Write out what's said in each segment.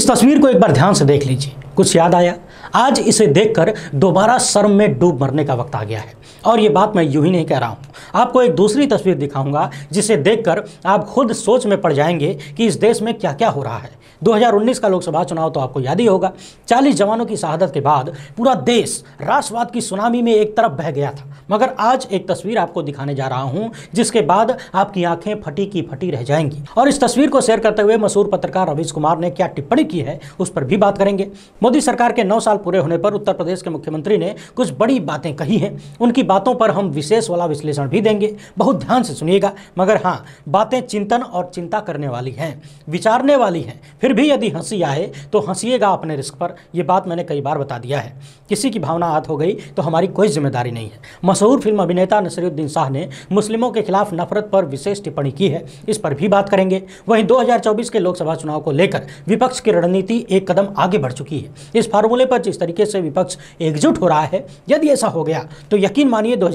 इस तस्वीर को एक बार ध्यान से देख लीजिए कुछ याद आया आज इसे देखकर दोबारा शर्म में डूब मरने का वक्त आ गया है और ये बात मैं यूं ही नहीं कह रहा हूँ आपको एक दूसरी तस्वीर दिखाऊंगा जिसे देखकर आप खुद सोच में पड़ जाएंगे कि इस देश में क्या क्या हो रहा है 2019 का लोकसभा चुनाव तो आपको याद ही होगा 40 जवानों की शहादत के बाद पूरा देश राष्ट्रवाद की सुनामी में एक तरफ बह गया था मगर आज एक तस्वीर आपको दिखाने जा रहा हूं जिसके बाद आपकी आंखें फटी की फटी रह जाएंगी और इस तस्वीर को शेयर करते हुए मशहूर पत्रकार रवीश कुमार ने क्या टिप्पणी की है उस पर भी बात करेंगे मोदी सरकार के नौ साल पूरे होने पर उत्तर प्रदेश के मुख्यमंत्री ने कुछ बड़ी बातें कही हैं उनकी बातों पर हम विशेष वाला विश्लेषण भी देंगे बहुत ध्यान से सुनिएगा मगर हाँ बातें चिंतन और चिंता करने वाली हैं विचारने वाली हैं फिर फिर भी यदि हंसी आए तो हंसीएगा अपने रिस्क पर यह बात मैंने कई बार बता दिया है किसी की भावना आत हो गई तो हमारी कोई जिम्मेदारी नहीं है मशहूर फिल्म अभिनेता नसरुद्दीन शाह ने मुस्लिमों के खिलाफ नफरत पर विशेष टिप्पणी की है इस पर भी बात करेंगे वहीं 2024 के लोकसभा चुनाव को लेकर विपक्ष की रणनीति एक कदम आगे बढ़ चुकी है इस फार्मूले पर जिस तरीके से विपक्ष एकजुट हो रहा है यदि ऐसा हो गया तो यकीन मानिए दो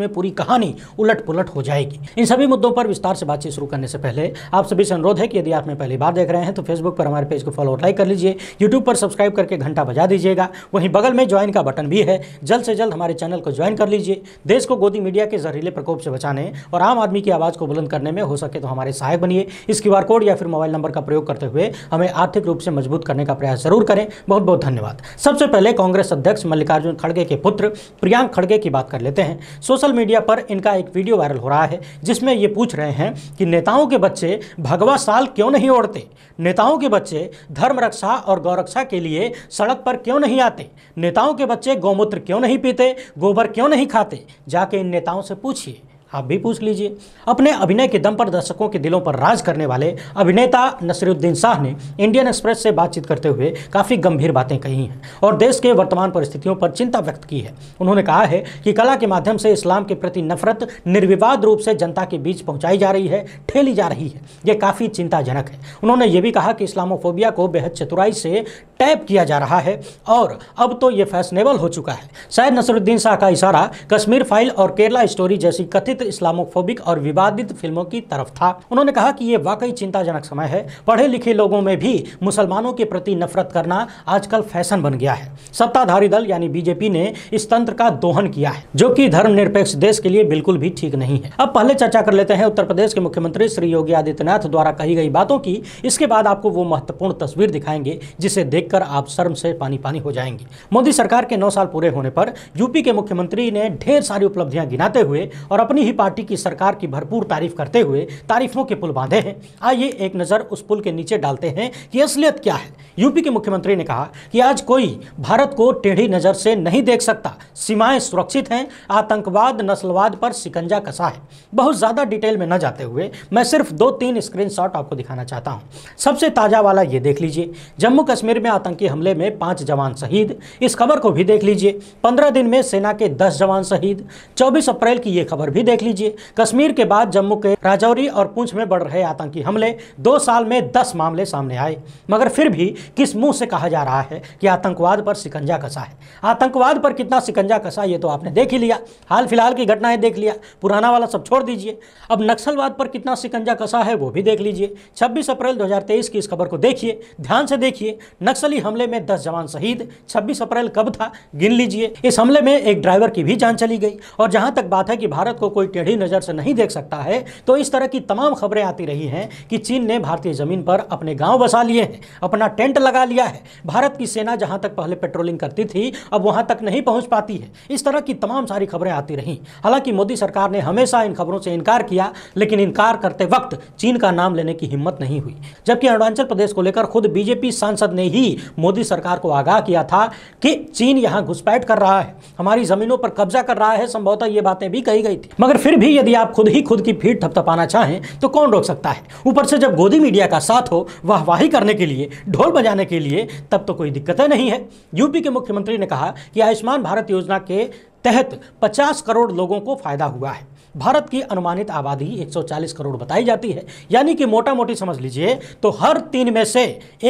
में पूरी कहानी उलट पुलट हो जाएगी इन सभी मुद्दों पर विस्तार से बातचीत शुरू करने से पहले आप सभी से अनुरोध है कि यदि आप में पहली बार देख रहे हैं तो फेसबुक पर हमारे पेज को फॉलो और लाइक कर लीजिए यूट्यूब पर सब्सक्राइब करके घंटा बजा दीजिएगा वहीं बगल में ज्वाइन का बटन भी है जल्द से जल्द हमारे चैनल को ज्वाइन कर लीजिए देश को गोदी मीडिया के जहरीले प्रकोप से बचाने और आम आदमी की आवाज़ को बुलंद करने में हो सके तो हमारे सहायक बनिए इस क्यू कोड या फिर मोबाइल नंबर का प्रयोग करते हुए हमें आर्थिक रूप से मजबूत करने का प्रयास जरूर करें बहुत बहुत धन्यवाद सबसे पहले कांग्रेस अध्यक्ष मल्लिकार्जुन खड़गे के पुत्र प्रियांक खड़गे की बात कर लेते हैं सोशल मीडिया पर इनका एक वीडियो वायरल हो रहा है जिसमें ये पूछ रहे हैं कि नेताओं के बच्चे भगवा साल क्यों नहीं ओढ़ते नेताओं के बच्चे धर्म रक्षा और गौरक्षा के लिए सड़क पर क्यों नहीं आते नेताओं के बच्चे गौमूत्र क्यों नहीं पीते गोबर क्यों नहीं खाते जाके इन नेताओं से पूछिए आप भी पूछ लीजिए अपने अभिनय के दम पर दर्शकों के दिलों पर राज करने वाले अभिनेता नसरुद्दीन शाह ने इंडियन एक्सप्रेस से बातचीत करते हुए काफ़ी गंभीर बातें कही हैं और देश के वर्तमान परिस्थितियों पर चिंता व्यक्त की है उन्होंने कहा है कि कला के माध्यम से इस्लाम के प्रति नफरत निर्विवाद रूप से जनता के बीच पहुँचाई जा रही है ठेली जा रही है ये काफ़ी चिंताजनक है उन्होंने ये भी कहा कि इस्लामोफोबिया को बेहद चतुराई से टैप किया जा रहा है और अब तो ये फैशनेबल हो चुका है शायद नसरुद्दीन शाह का इशारा कश्मीर फाइल और केरला स्टोरी जैसी कथित क्षेत्र इस्लामोफोबिक और विवादित फिल्मों की तरफ था उन्होंने कहा कि ये वाकई चिंताजनक समय है पढ़े लिखे लोगों में भी मुसलमानों के प्रति नफरत करना आजकल फैशन बन गया है सत्ताधारी दल यानी बीजेपी ने इस तंत्र का दोहन किया है जो की धर्मनिरपेक्ष देश के लिए बिल्कुल भी ठीक नहीं है अब पहले चर्चा कर लेते हैं उत्तर प्रदेश के मुख्यमंत्री श्री योगी आदित्यनाथ द्वारा कही गई बातों की इसके बाद आपको वो महत्वपूर्ण तस्वीर दिखाएंगे जिसे देखकर आप शर्म से पानी पानी हो जाएंगे मोदी सरकार के नौ साल पूरे होने पर यूपी के मुख्यमंत्री ने ढेर सारी उपलब्धियां गिनाते हुए और अपनी ही पार्टी की सरकार की भरपूर तारीफ करते हुए तारीफों के पुल बांधे हैं आइए एक नज़र उस पुल के नीचे डालते हैं कि असलियत क्या है यूपी के मुख्यमंत्री ने कहा कि आज कोई भारत को टेढ़ी नज़र से नहीं देख सकता सीमाएं सुरक्षित हैं आतंकवाद नस्लवाद पर सिकंजा कसा है बहुत ज़्यादा डिटेल में न जाते हुए मैं सिर्फ दो तीन स्क्रीन आपको दिखाना चाहता हूँ सबसे ताज़ा वाला ये देख लीजिए जम्मू कश्मीर में आतंकी हमले में पांच जवान शहीद इस खबर को भी देख लीजिए पंद्रह दिन में सेना के दस जवान शहीद चौबीस अप्रैल की यह खबर भी देख देख लीजिए कश्मीर के बाद जम्मू के राजौरी और पूंछ में बढ़ रहे आतंकी हमले दो साल में दस मामले सामने आए मगर फिर भी किस मुंह से कहा जा रहा है कि आतंकवाद पर शिकंजा कसा है आतंकवाद पर कितना शिकंजा कसा ये तो आपने देख ही लिया हाल फिलहाल की घटनाएं देख लिया पुराना वाला सब छोड़ दीजिए अब नक्सलवाद पर कितना शिकंजा कसा है वो भी देख लीजिए छब्बीस अप्रैल दो की इस खबर को देखिए ध्यान से देखिए नक्सली हमले में दस जवान शहीद छब्बीस अप्रैल कब था गिन लीजिए इस हमले में एक ड्राइवर की भी जान चली गई और जहां तक बात है कि भारत को कोई कोई टेढ़ी नज़र से नहीं देख सकता है तो इस तरह की तमाम खबरें आती रही हैं कि चीन ने भारतीय ज़मीन पर अपने गांव बसा लिए हैं अपना टेंट लगा लिया है भारत की सेना जहां तक पहले पेट्रोलिंग करती थी अब वहां तक नहीं पहुंच पाती है इस तरह की तमाम सारी खबरें आती रहीं हालांकि मोदी सरकार ने हमेशा इन खबरों से इनकार किया लेकिन इनकार करते वक्त चीन का नाम लेने की हिम्मत नहीं हुई जबकि अरुणाचल प्रदेश को लेकर खुद बीजेपी सांसद ने ही मोदी सरकार को आगाह किया था कि चीन यहां घुसपैठ कर रहा है हमारी जमीनों पर कब्जा कर रहा है संभवतः ये बातें भी कही गई थी मगर फिर भी यदि आप खुद ही खुद की फीट थपथपाना चाहें तो कौन रोक सकता है ऊपर से जब गोदी मीडिया का साथ हो वाहवाही करने के लिए ढोल बजाने के लिए तब तो कोई दिक्कतें नहीं है यूपी के मुख्यमंत्री ने कहा कि आयुष्मान भारत योजना के तहत 50 करोड़ लोगों को फायदा हुआ है भारत की अनुमानित आबादी 140 करोड़ बताई जाती है यानी कि मोटा मोटी समझ लीजिए तो हर तीन में से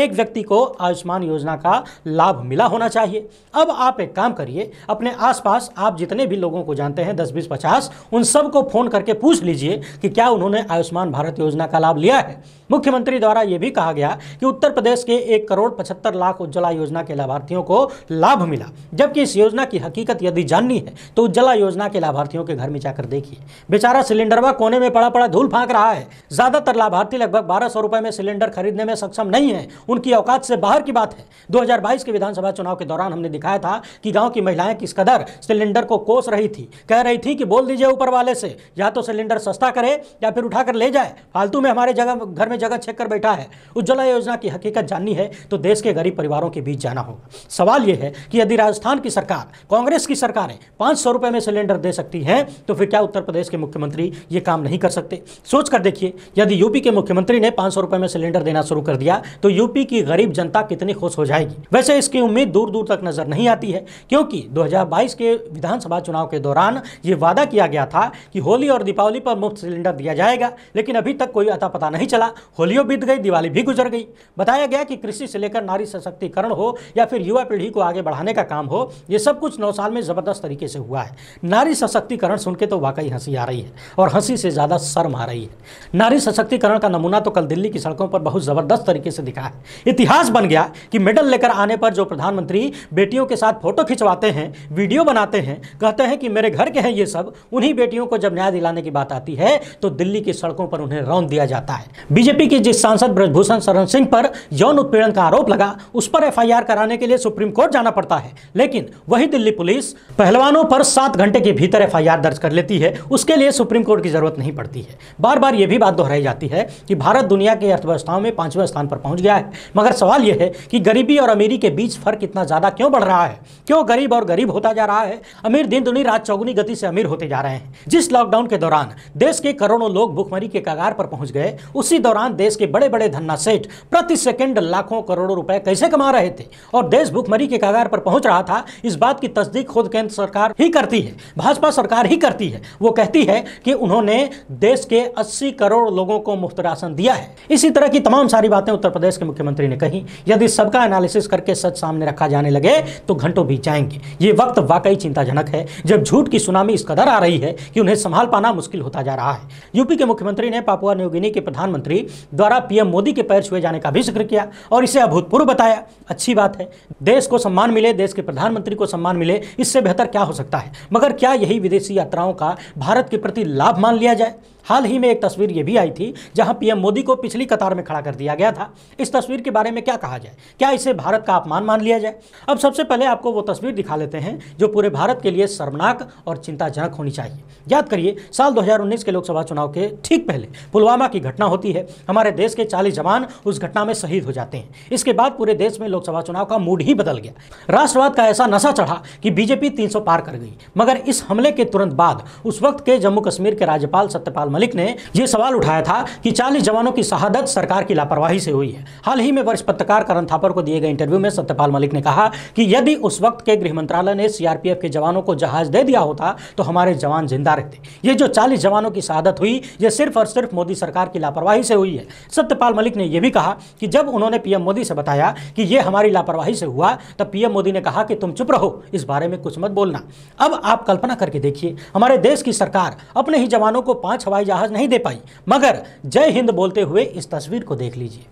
एक व्यक्ति को आयुष्मान योजना का लाभ मिला होना चाहिए अब आप एक काम करिए अपने आसपास आप जितने भी लोगों को जानते हैं दस बीस पचास उन सबको फ़ोन करके पूछ लीजिए कि क्या उन्होंने आयुष्मान भारत योजना का लाभ लिया है मुख्यमंत्री द्वारा यह भी कहा गया कि उत्तर प्रदेश के एक करोड़ पचहत्तर लाख उज्ज्वला योजना के लाभार्थियों को लाभ मिला जबकि इस योजना की हकीकत यदि जाननी है तो उज्ज्वला योजना के लाभार्थियों के घर में जाकर देखिए बेचारा सिलेंडरवा कोने में पड़ा पड़ा धूल फांक रहा है ज्यादातर लाभार्थी लगभग बारह सौ रुपए में सिलेंडर खरीदने में सक्षम नहीं है उनकी औकात से बाहर की बात है बाईस के विधानसभा चुनाव के दौरान हमने दिखाया था कि गाँव की महिलाएं किस कदर सिलेंडर को कोस रही थी कह रही थी कि बोल दीजिए ऊपर वाले से या तो सिलेंडर सस्ता करे या फिर उठाकर ले जाए फालतू में हमारे जगह घर में जगह चेक कर बैठा है उज्ज्वला योजना की हकीकत जाननी है तो देश के गरीब परिवारों के बीच जाना होगा सवाल यह है कि यदि राजस्थान की सरकार कांग्रेस की सरकारें पांच सौ रुपए में सिलेंडर दे सकती हैं तो फिर क्या उत्तर प्रदेश के मुख्यमंत्री ये काम नहीं कर सकते सोच कर देखिए यदि यूपी के मुख्यमंत्री ने पांच सौ रुपए में सिलेंडर देना शुरू कर दिया तो यूपी की गरीब जनता कितनी खुश हो जाएगी वैसे इसकी उम्मीद दूर दूर तक नजर नहीं आती है क्योंकि 2022 के विधानसभा चुनाव के दौरान यह वादा किया गया था कि होली और दीपावली पर मुफ्त सिलेंडर दिया जाएगा लेकिन अभी तक कोई अता पता नहीं चला होलियो बीत गई दिवाली भी गुजर गई बताया गया कि कृषि से लेकर नारी सशक्तिकरण हो या फिर युवा पीढ़ी को आगे बढ़ाने का काम हो ये सब कुछ नौ साल में ज़बरदस्त तरीके से हुआ है नारी सशक्तिकरण सुन के तो वाकई हंसी आ रही है और हंसी से ज़्यादा शर्म आ रही है नारी सशक्तिकरण का नमूना तो कल दिल्ली की सड़कों पर बहुत ज़बरदस्त तरीके से दिखा है इतिहास बन गया कि मेडल लेकर आने पर जो प्रधानमंत्री बेटियों के साथ फोटो खिंचवाते हैं वीडियो बनाते हैं कहते हैं कि मेरे घर के हैं ये सब उन्हीं बेटियों को जब न्याय दिलाने की बात आती है तो दिल्ली की सड़कों पर उन्हें रौन दिया जाता है बीजेपी बीजेपी के जिस सांसद ब्रजभूषण शरण सिंह पर यौन उत्पीड़न का आरोप लगा उस पर एफआईआर कराने के लिए सुप्रीम कोर्ट जाना पड़ता है लेकिन वही दिल्ली पुलिस पहलवानों पर सात घंटे के भीतर एफआईआर दर्ज कर लेती है उसके लिए सुप्रीम कोर्ट की जरूरत नहीं पड़ती है बार बार ये भी बात दोहराई जाती है कि भारत दुनिया की अर्थव्यवस्थाओं में पांचवें स्थान पर पहुंच गया है मगर सवाल यह है कि गरीबी और अमीरी के बीच फर्क इतना ज़्यादा क्यों बढ़ रहा है क्यों गरीब और गरीब होता जा रहा है अमीर दिन दुनी रात चौगुनी गति से अमीर होते जा रहे हैं जिस लॉकडाउन के दौरान देश के करोड़ों लोग भुखमरी के कगार पर पहुंच गए उसी दौरान दौरान देश के बड़े बड़े धन्ना सेठ प्रति सेकंड लाखों करोड़ों रुपए कैसे कमा रहे थे और देश भूखमरी के कगार पर पहुंच रहा था इस बात की तस्दीक खुद केंद्र सरकार ही करती है भाजपा सरकार ही करती है वो कहती है कि उन्होंने देश के अस्सी करोड़ लोगों को मुफ्त राशन दिया है इसी तरह की तमाम सारी बातें उत्तर प्रदेश के मुख्यमंत्री ने कही यदि सबका एनालिसिस करके सच सामने रखा जाने लगे तो घंटों बीत जाएंगे ये वक्त वाकई चिंताजनक है जब झूठ की सुनामी इस कदर आ रही है कि उन्हें संभाल पाना मुश्किल होता जा रहा है यूपी के मुख्यमंत्री ने पापुआ न्यूगिनी के प्रधानमंत्री द्वारा पीएम मोदी के पैर छुए जाने का भी जिक्र किया और इसे अभूतपूर्व बताया अच्छी बात है देश को सम्मान मिले देश के प्रधानमंत्री को सम्मान मिले इससे बेहतर क्या हो सकता है मगर क्या यही विदेशी यात्राओं का भारत के प्रति लाभ मान लिया जाए हाल ही में एक तस्वीर ये भी आई थी जहां पीएम मोदी को पिछली कतार में खड़ा कर दिया गया था इस तस्वीर के बारे में क्या कहा जाए क्या इसे भारत का अपमान मान लिया जाए अब सबसे पहले आपको वो तस्वीर दिखा लेते हैं जो पूरे भारत के लिए शर्मनाक और चिंताजनक होनी चाहिए याद करिए साल 2019 के लोकसभा चुनाव के ठीक पहले पुलवामा की घटना होती है हमारे देश के चालीस जवान उस घटना में शहीद हो जाते हैं इसके बाद पूरे देश में लोकसभा चुनाव का मूड ही बदल गया राष्ट्रवाद का ऐसा नशा चढ़ा कि बीजेपी तीन पार कर गई मगर इस हमले के तुरंत बाद उस वक्त के जम्मू कश्मीर के राज्यपाल सत्यपाल मलिक ने यह सवाल उठाया था कि 40 जवानों की शहादत सरकार की लापरवाही से हुई है हाल ही में वरिष्ठ पत्रकार करण थापर को दिए गए इंटरव्यू में सत्यपाल मलिक ने कहा कि यदि उस वक्त के गृह मंत्रालय ने सीआरपीएफ के जवानों को जहाज दे दिया होता तो हमारे जवान जिंदा रहते ये जो चालीस जवानों की शहादत हुई ये सिर्फ और सिर्फ मोदी सरकार की लापरवाही से हुई है सत्यपाल मलिक ने यह भी कहा कि जब उन्होंने पीएम मोदी से बताया कि यह हमारी लापरवाही से हुआ तब पीएम मोदी ने कहा कि तुम चुप रहो इस बारे में कुछ मत बोलना अब आप कल्पना करके देखिए हमारे देश की सरकार अपने ही जवानों को पांच हवाई हवाई जहाज़ नहीं दे पाई मगर जय हिंद बोलते हुए इस तस्वीर को देख लीजिए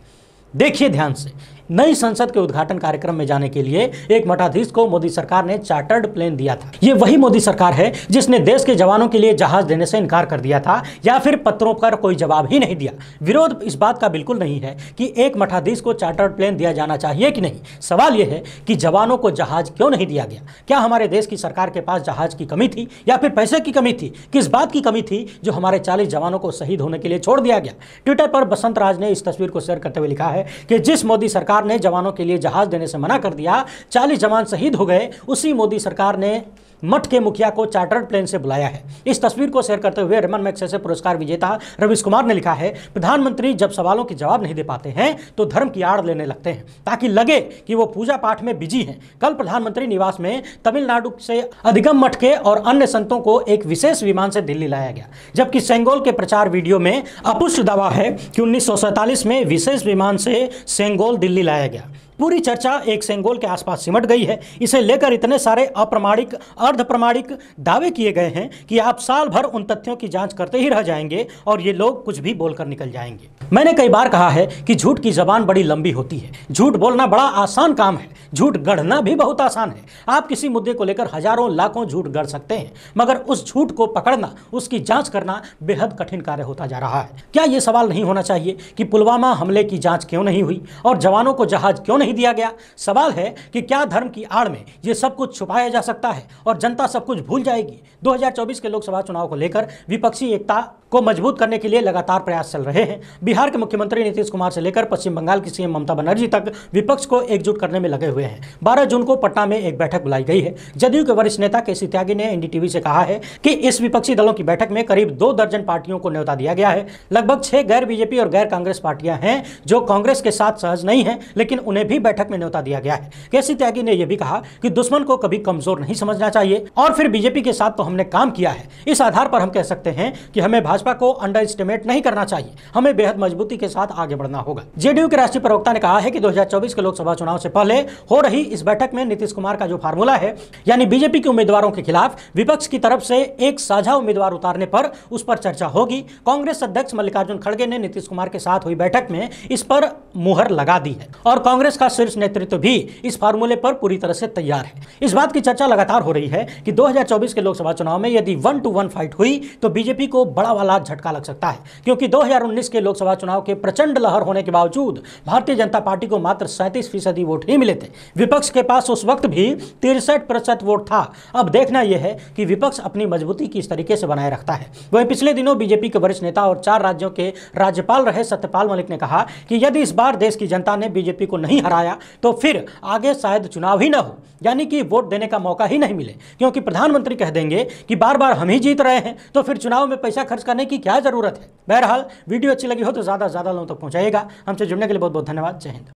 देखिए ध्यान से नई संसद के उद्घाटन कार्यक्रम में जाने के लिए एक मठाधीश को मोदी सरकार ने चार्टर्ड प्लेन दिया था ये वही मोदी सरकार है जिसने देश के जवानों के लिए जहाज देने से इनकार कर दिया था या फिर पत्रों पर कोई जवाब ही नहीं दिया विरोध इस बात का बिल्कुल नहीं है कि एक मठाधीश को चार्टर्ड प्लेन दिया जाना चाहिए कि नहीं सवाल यह है कि जवानों को जहाज क्यों नहीं दिया गया क्या हमारे देश की सरकार के पास जहाज की कमी थी या फिर पैसे की कमी थी किस बात की कमी थी जो हमारे चालीस जवानों को शहीद होने के लिए छोड़ दिया गया ट्विटर पर बसंत राज ने इस तस्वीर को शेयर करते हुए लिखा है कि जिस मोदी सरकार सरकार ने जवानों के लिए जहाज देने से मना कर दिया चालीस जवान शहीद हो गए उसी मोदी सरकार ने मठ के मुखिया को चार्टर्ड प्लेन से बुलाया है इस तस्वीर को शेयर करते हुए रमन मैक्सेसे पुरस्कार विजेता रविश कुमार ने लिखा है प्रधानमंत्री जब सवालों के जवाब नहीं दे पाते हैं तो धर्म की आड़ लेने लगते हैं ताकि लगे कि वो पूजा पाठ में बिजी हैं कल प्रधानमंत्री निवास में तमिलनाडु से अधिगम मठ के और अन्य संतों को एक विशेष विमान से दिल्ली लाया गया जबकि सेंगोल के प्रचार वीडियो में अपुष्ट दावा है कि उन्नीस में विशेष विमान से सेंगोल दिल्ली लाया गया पूरी चर्चा एक सेंगोल के आसपास सिमट गई है इसे लेकर इतने सारे अप्रमाणिक अर्धप्रमाणिक दावे किए गए हैं कि आप साल भर उन तथ्यों की जांच करते ही रह जाएंगे और ये लोग कुछ भी बोलकर निकल जाएंगे मैंने कई बार कहा है कि झूठ की जबान बड़ी लंबी होती है झूठ बोलना बड़ा आसान काम है झूठ गढ़ना भी बहुत आसान है आप किसी मुद्दे को लेकर हजारों लाखों झूठ गढ़ सकते हैं मगर उस झूठ को पकड़ना उसकी जांच करना बेहद कठिन कार्य होता जा रहा है क्या ये सवाल नहीं होना चाहिए कि पुलवामा हमले की जांच क्यों नहीं हुई और जवानों को जहाज क्यों नहीं दिया गया सवाल है कि क्या धर्म की आड़ में ये सब कुछ छुपाया जा सकता है और जनता सब कुछ भूल जाएगी दो के लोकसभा चुनाव को लेकर विपक्षी एकता को मजबूत करने के लिए लगातार प्रयास चल रहे हैं बिहार के मुख्यमंत्री नीतीश कुमार से लेकर पश्चिम बंगाल की सीएम ममता बनर्जी तक विपक्ष को एकजुट करने में लगे हुए हुए हैं बारह जून को पटना में एक बैठक बुलाई गई है जदयू के वरिष्ठ नेता के त्यागी ने एनडीटीवी से कहा है कि इस विपक्षी दलों की बैठक में करीब दो दर्जन पार्टियों को न्यौता दिया गया है लगभग छह गैर बीजेपी और गैर कांग्रेस पार्टियां हैं जो कांग्रेस के साथ सहज नहीं है लेकिन उन्हें भी बैठक में न्यौता दिया गया है के त्यागी ने यह भी कहा कि दुश्मन को कभी कमजोर नहीं समझना चाहिए और फिर बीजेपी के साथ तो हमने काम किया है इस आधार पर हम कह सकते हैं कि हमें भाजपा को अंडर एस्टिमेट नहीं करना चाहिए हमें बेहद मजबूती के साथ आगे बढ़ना होगा जेडीयू के राष्ट्रीय प्रवक्ता ने कहा है कि 2024 के लोकसभा चुनाव से पहले हो रही इस बैठक में नीतीश कुमार का जो फार्मूला है यानी बीजेपी के उम्मीदवारों के खिलाफ विपक्ष की तरफ से एक साझा उम्मीदवार उतारने पर उस पर चर्चा होगी कांग्रेस अध्यक्ष मल्लिकार्जुन खड़गे ने नीतीश कुमार के साथ हुई बैठक में इस पर मुहर लगा दी है और कांग्रेस का शीर्ष नेतृत्व भी इस फार्मूले पर पूरी तरह से तैयार है इस बात की चर्चा लगातार हो रही है कि 2024 के लोकसभा चुनाव में यदि वन टू वन फाइट हुई तो बीजेपी को बड़ा वाला झटका लग सकता है क्योंकि 2019 के लोकसभा चुनाव के प्रचंड लहर होने के बावजूद भारतीय जनता पार्टी को मात्र सैंतीस फीसदी वोट ही मिले थे विपक्ष के पास उस वक्त भी तिरसठ प्रतिशत वोट था अब देखना यह है कि विपक्ष अपनी मजबूती किस तरीके से बनाए रखता है वहीं पिछले दिनों बीजेपी के वरिष्ठ नेता और चार राज्यों के राज्यपाल रहे सत्यपाल मलिक ने कहा कि यदि इस बार देश की जनता ने बीजेपी को नहीं हराया तो फिर आगे शायद चुनाव ही न हो यानी कि वोट देने का मौका ही नहीं मिले क्योंकि प्रधानमंत्री कह देंगे कि बार बार हम ही जीत रहे हैं तो फिर चुनाव में पैसा खर्च करने की क्या जरूरत है बहरहाल वीडियो अच्छी लगी हो तो ज़्यादा से ज़्यादा लोगों तक तो हमसे जुड़ने के लिए बहुत बहुत धन्यवाद जय हिंद